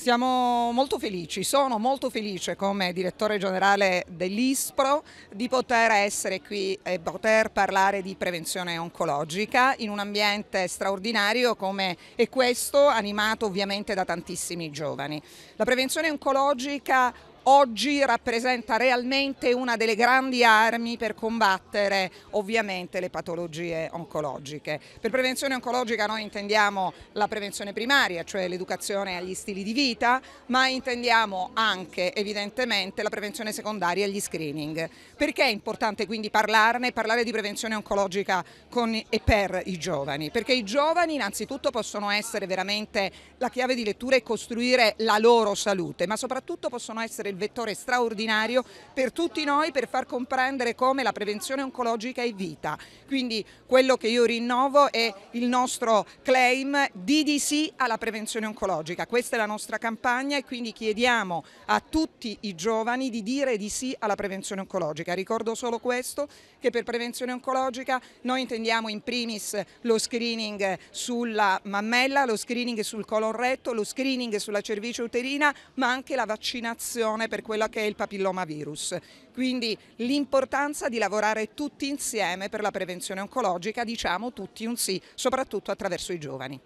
Siamo molto felici, sono molto felice come direttore generale dell'ISPRO di poter essere qui e poter parlare di prevenzione oncologica in un ambiente straordinario come è questo, animato ovviamente da tantissimi giovani. La prevenzione oncologica oggi rappresenta realmente una delle grandi armi per combattere ovviamente le patologie oncologiche. Per prevenzione oncologica noi intendiamo la prevenzione primaria, cioè l'educazione agli stili di vita, ma intendiamo anche evidentemente la prevenzione secondaria e gli screening. Perché è importante quindi parlarne, parlare di prevenzione oncologica con e per i giovani? Perché i giovani innanzitutto possono essere veramente la chiave di lettura e costruire la loro salute, ma soprattutto possono essere il vettore straordinario per tutti noi per far comprendere come la prevenzione oncologica è vita. Quindi quello che io rinnovo è il nostro claim DDC alla prevenzione oncologica. Questa è la nostra campagna e quindi chiediamo a tutti i giovani di dire di sì alla prevenzione oncologica. Ricordo solo questo che per prevenzione oncologica noi intendiamo in primis lo screening sulla mammella, lo screening sul colon retto, lo screening sulla cervice uterina, ma anche la vaccinazione per quello che è il papillomavirus. Quindi l'importanza di lavorare tutti insieme per la prevenzione oncologica, diciamo tutti un sì, soprattutto attraverso i giovani.